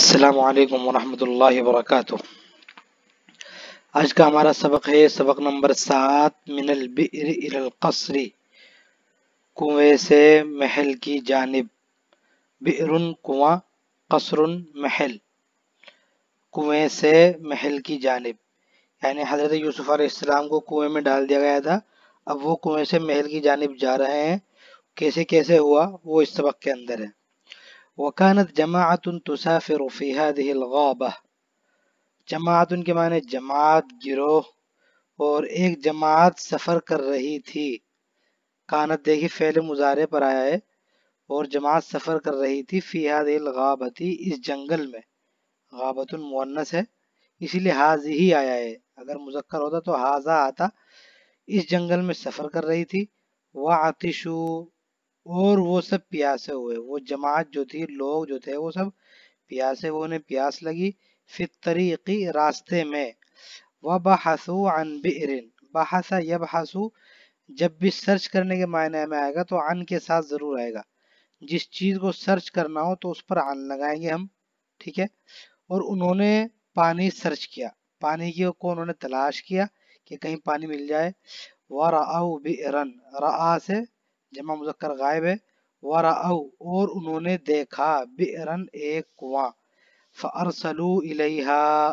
السلام علیکم ورحمۃ اللہ وبرکاتہ آج کا ہمارا سبق ہے سبق نمبر سات من البئر الى القصر کنویں سے محل کی جانب بئر کنواں قصر محل کنویں سے محل کی جانب یعنی حضرت یوسف علیہ السلام کو کنویں میں ڈال دیا گیا تھا اب وہ کنویں سے محل کی جانب جا رہے ہیں کیسے کیسے ہوا وہ اس سبق کے اندر ہے وکانت جماعت تسافر فی هذه الغابہ جماعت ان کے معنی جماعت گروہ اور ایک جماعت سفر کر رہی تھی کانت دیکھی فعل مزارے پر آیا ہے اور جماعت سفر کر رہی تھی فی هذه الغابتی اس جنگل میں غابت مونس ہے اسی لئے حاضی ہی آیا ہے اگر مذکر ہوتا تو حاضہ آتا اس جنگل میں سفر کر رہی تھی وَعَتِشُو اور وہ سب پیاسے ہوئے وہ جماعت جو تھی لوگ جو تھے وہ سب پیاسے وہ انہیں پیاس لگی راستے میں جب بھی سرچ کرنے کے معنی میں آئے گا تو عن کے ساتھ ضرور آئے گا جس چیز کو سرچ کرنا ہو تو اس پر عن لگائیں گے ہم ٹھیک ہے اور انہوں نے پانی سرچ کیا پانی کی کو انہوں نے تلاش کیا کہ کہیں پانی مل جائے و راؤ بے را سے جمع مذکر غائب ہے اور انہوں نے دیکھا بئرن ایک کنواں الیہا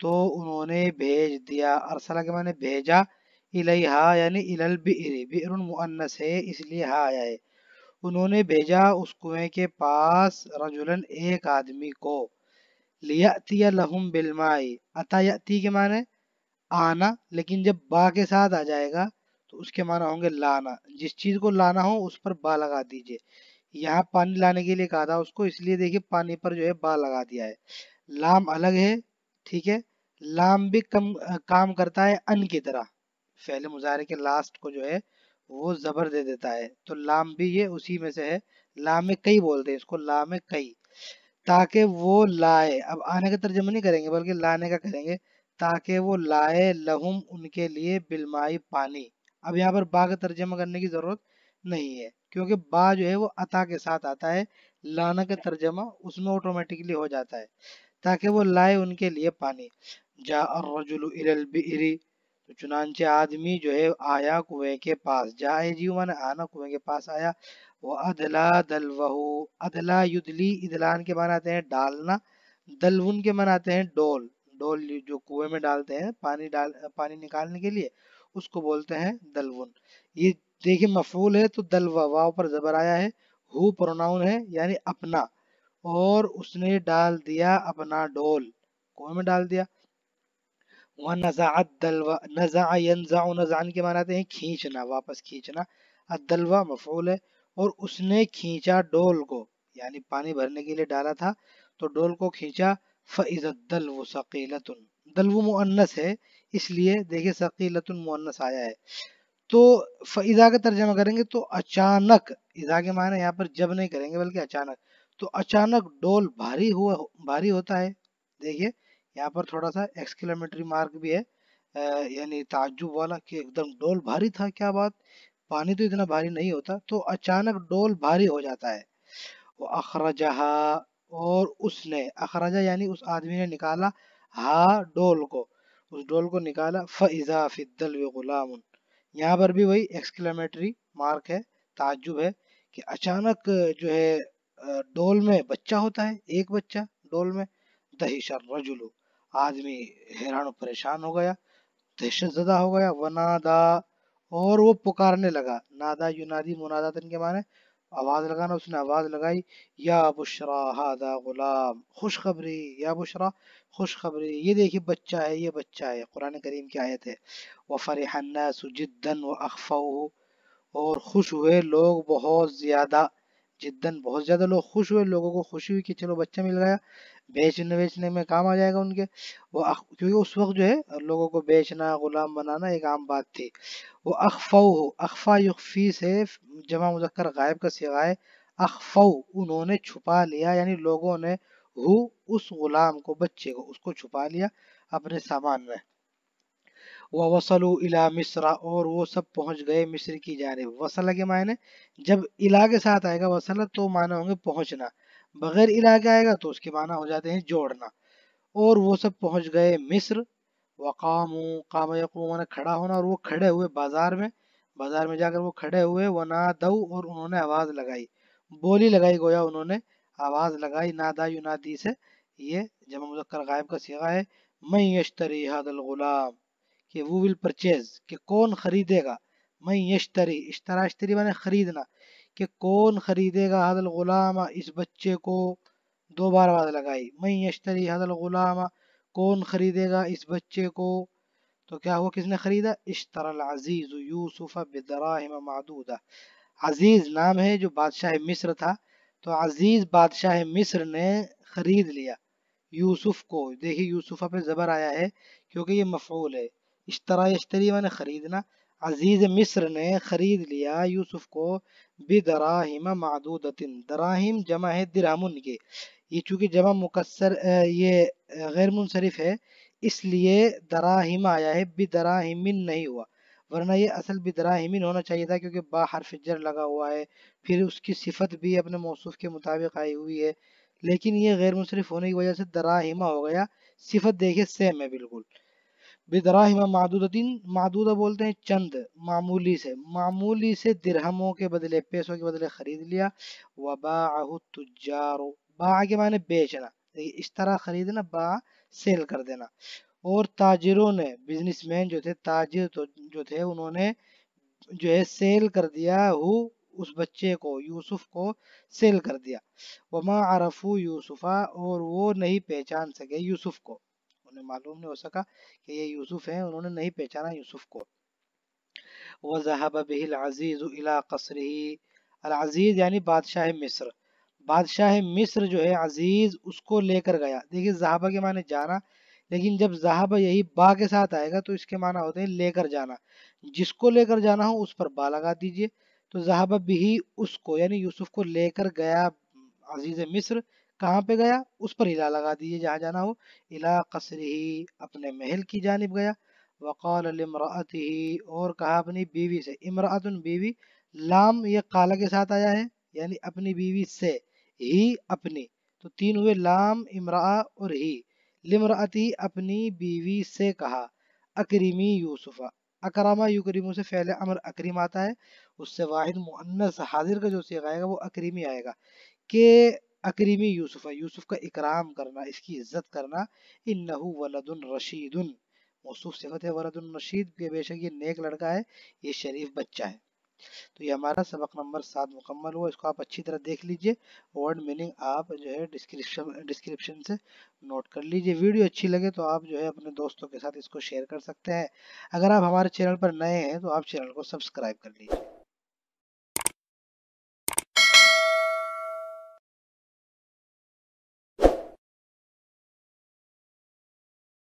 تو انہوں نے بھیج دیا کہ کے معنی بھیجا یعنی مؤنس ہے اس لیے ہا آیا ہے انہوں نے بھیجا اس کنویں کے پاس رجلن ایک آدمی کو لیاتی لہم بالمائی عطا یاتی کے معنی آنا لیکن جب با کے ساتھ آ جائے گا تو اس کے معنی ہوں گے لانا جس چیز کو لانا ہو اس پر با لگا دیجئے یہاں پانی لانے کے لیے کہا تھا اس کو اس لیے دیکھیے پانی پر جو ہے با لگا دیا ہے لام الگ ہے ٹھیک ہے لام بھی کام کرتا ہے ان کی طرح فعل مظاہرے کے لاسٹ کو جو ہے وہ زبر دے دیتا ہے تو لام بھی یہ اسی میں سے ہے لام کئی بولتے ہیں اس کو لام کئی تاکہ وہ لائے اب آنے کا ترجمہ نہیں کریں گے بلکہ لانے کا کریں گے تاکہ وہ لائے لہم ان کے لیے بلمائی پانی اب یہاں پر با کا ترجمہ کرنے کی ضرورت نہیں ہے کیونکہ با جو ہے وہ عطا کے ساتھ آتا ہے لانا کا ترجمہ اس میں آٹومیٹکلی ہو جاتا ہے تاکہ وہ لائے ان کے لیے پانی جا الرجل الی البئر تو چنانچہ آدمی جو ہے آیا کوئے کے پاس جا اے جیو مانے آنا کوئے کے پاس آیا وادلا دلوہو ادلا یدلی ادلان کے معنی آتے ہیں ڈالنا دلون کے معنی آتے ہیں ڈول ڈول جو کوئے میں ڈالتے ہیں پانی نکالنے کے لیے اس کو بولتے ہیں دلون یہ دیکھیں مفعول ہے تو دلوا واو پر زبر آیا ہے ہو پروناؤن ہے یعنی اپنا اور اس نے ڈال دیا اپنا ڈول کوئی میں ڈال دیا نَزَعَ ینزع نزعن کے معنی آتے ہیں کھینچنا واپس کھینچنا الدلوہ مفعول ہے اور اس نے کھینچا ڈول کو یعنی پانی بھرنے کے لئے ڈالا تھا تو ڈول کو کھینچا فَإِذَا الدَّلْوُ سَقِيلَةٌ دلو مؤنس ہے اس لیے دیکھیں مؤنس آیا ہے تو کا ترجمہ کریں گے تو اچانک اضا کے معنی یہاں پر جب نہیں کریں گے بلکہ اچانک تو اچانک ڈول بھاری ہوتا ہے یہاں پر تھوڑا ایکس کلومیٹری مارک بھی ہے یعنی تعجب والا کہ ایک دم ڈول بھاری تھا کیا بات پانی تو اتنا بھاری نہیں ہوتا تو اچانک ڈول بھاری ہو جاتا ہے اخراجہ اور اس نے اخراجہ یعنی اس آدمی نے نکالا ہا ڈول کو اس ڈول کو نکالا فضا فدل غلام یہاں پر بھی وہی ایکسکلیمیٹری مارک ہے تعجب ہے کہ اچانک جو ہے ڈول میں بچہ ہوتا ہے ایک بچہ ڈول میں دہشر رجلو آدمی حیران و پریشان ہو گیا دہشت زدہ ہو گیا ونادا اور وہ پکارنے لگا نادا یونادی منادا تن کے معنی آواز لگانا اس نے آواز لگائی یا بشرا ہادا غلام خوشخبری یا بشرا خوش خبری یہ دیکھیے بچہ ہے یہ بچہ ہے قرآن کریم کی آیت ہے وہ فریحانہ سدن و اخفو اور خوش ہوئے لوگ بہت زیادہ جدن بہت زیادہ لوگ خوش ہوئے لوگوں کو خوشی ہوئی کہ چلو بچہ مل گیا بیچنے بیچنے میں کام آ جائے گا ان کے وہ اخ... کیونکہ اس وقت جو ہے لوگوں کو بیچنا غلام بنانا ایک عام بات تھی وہ اخفا ہو اخفا یقفی سے جمع مذکر غائب کا سوائے اخفو انہوں نے چھپا لیا یعنی لوگوں نے ہو اس غلام کو بچے کو اس کو چھپا لیا اپنے سامان میں وہ وسل الا مصرا اور وہ سب پہنچ گئے مصر کی جانب وصل کے معنی جب الا کے ساتھ آئے گا وصل تو معنی ہوں گے پہنچنا بغیر الا کے آئے گا تو اس کے معنی ہو جاتے ہیں جوڑنا اور وہ سب پہنچ گئے مصر وقام قام یقوم کھڑا ہونا اور وہ کھڑے ہوئے بازار میں بازار میں جا کر وہ کھڑے ہوئے وہ نہ دو اور انہوں نے آواز لگائی بولی لگائی گویا انہوں نے آواز لگائی نادا نادی سے یہ جمع مذکر غائب کا سیغہ ہے میں یشتری حد الغلام کہ وہ ول پرچیز کہ کون خریدے گا میں یشتری اشترا اشتری میں خریدنا کہ کون خریدے گا حد غلام اس بچے کو دو بار آواز لگائی میں یشتری حد غلام کون خریدے گا اس بچے کو تو کیا ہوا کس نے خریدا اشترا العزیز یوسف بدراہم معدودہ عزیز نام ہے جو بادشاہ مصر تھا تو عزیز بادشاہ مصر نے خرید لیا یوسف کو دیکھیں یوسف پہ زبر آیا ہے کیونکہ یہ مفعول ہے خریدنا عزیز مصر نے خرید لیا یوسف کو دراہم جمع جمع ہے کے یہ یہ چونکہ مکسر غیر منصرف ہے اس لیے دراہم آیا ہے دراہمین نہیں ہوا ورنہ یہ اصل بے ہونا چاہیے تھا کیونکہ با حرف جر لگا ہوا ہے پھر اس کی صفت بھی اپنے موصف کے مطابق آئی ہوئی ہے لیکن یہ غیر منصرف ہونے کی وجہ سے دراہمہ ہو گیا صفت دیکھیں سیم ہے بالکل بدراہم معدود مادن ماد بولتے ہیں چند معمولی سے معمولی سے درہموں کے بدلے پیسوں کے بدلے خرید لیا کے معنی بیچنا اس طرح خریدنا سیل کر دینا اور تاجروں نے بزنس مین جو تھے تاجر جو تھے انہوں نے جو ہے سیل کر دیا ہو اس بچے کو یوسف کو سیل کر دیا وما عرفو یوسفا اور وہ نہیں پہچان سکے یوسف کو انہیں معلوم نہیں ہو سکا کہ یہ یوسف ہیں انہوں نے نہیں پہچانا یوسف کو وَذَهَبَ بِهِ الْعَزِيزُ إِلَىٰ قَصْرِهِ العزیز یعنی بادشاہ مصر بادشاہ مصر جو ہے عزیز اس کو لے کر گیا دیکھیں زہبہ کے معنی جانا لیکن جب زہبہ یہی با کے ساتھ آئے گا تو اس کے معنی ہوتے ہیں لے کر جانا جس کو لے کر جانا ہو اس پر با لگا دیجئے تو زہبہ بھی اس کو یعنی یوسف کو لے کر گیا عزیز مصر کہاں پہ گیا اس پر علا لگا دیئے جہاں جانا ہو علا قصر ہی اپنے محل کی جانب گیا وقال الامرات ہی اور کہا اپنی بیوی سے امرات بیوی لام یہ قالہ کے ساتھ آیا ہے یعنی اپنی بیوی سے ہی اپنی تو تین ہوئے لام امرات اور ہی لمرات اپنی بیوی سے کہا اکریمی یوسفہ اکرامہ یکریموں سے فعل عمر اکریم آتا ہے اس سے واحد مؤنس حاضر کا جو سیغ آئے گا وہ اکریمی آئے گا کہ اکریمی یوسف ہے یوسف کا اکرام کرنا اس کی عزت کرنا انہو ولد رشید موصوف صفت ہے ولد رشید یہ نیک لڑکا ہے یہ شریف بچہ ہے تو یہ ہمارا سبق نمبر سات مکمل ہوا اس کو آپ اچھی طرح دیکھ لیجئے ورڈ میننگ آپ جو ہے ڈسکرپشن ڈسکرپشن سے نوٹ کر لیجئے ویڈیو اچھی لگے تو آپ جو ہے اپنے دوستوں کے ساتھ اس کو شیئر کر سکتے ہیں اگر آپ ہمارے چینل پر نئے ہیں تو آپ چینل کو سبسکرائب کر لیجئے